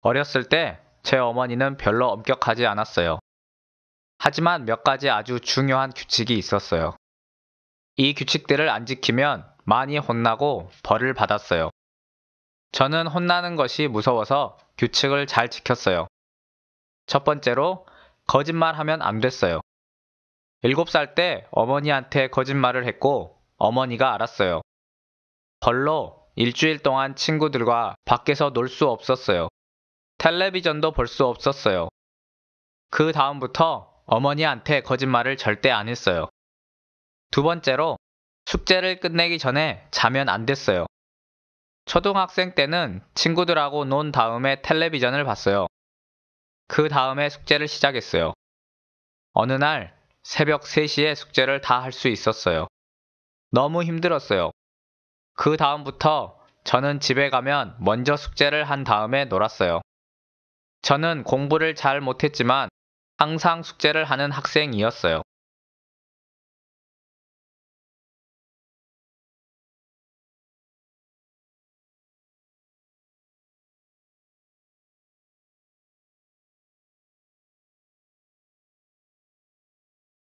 어렸을 때 제 어머니는 별로 엄격하지 않았어요. 하지만 몇 가지 아주 중요한 규칙이 있었어요. 이 규칙들을 안 지키면 많이 혼나고 벌을 받았어요. 저는 혼나는 것이 무서워서 규칙을 잘 지켰어요. 첫 번째로 거짓말하면 안 됐어요. 7살 때 어머니한테 거짓말을 했고 어머니가 알았어요. 벌로 일주일 동안 친구들과 밖에서 놀 수 없었어요. 텔레비전도 볼 수 없었어요. 그 다음부터 어머니한테 거짓말을 절대 안 했어요. 두 번째로 숙제를 끝내기 전에 자면 안 됐어요. 초등학생 때는 친구들하고 논 다음에 텔레비전을 봤어요. 그 다음에 숙제를 시작했어요. 어느 날 새벽 3시에 숙제를 다 할 수 있었어요. 너무 힘들었어요. 그 다음부터 저는 집에 가면 먼저 숙제를 한 다음에 놀았어요. 저는 공부를 잘 못했지만 항상 숙제를 하는 학생이었어요.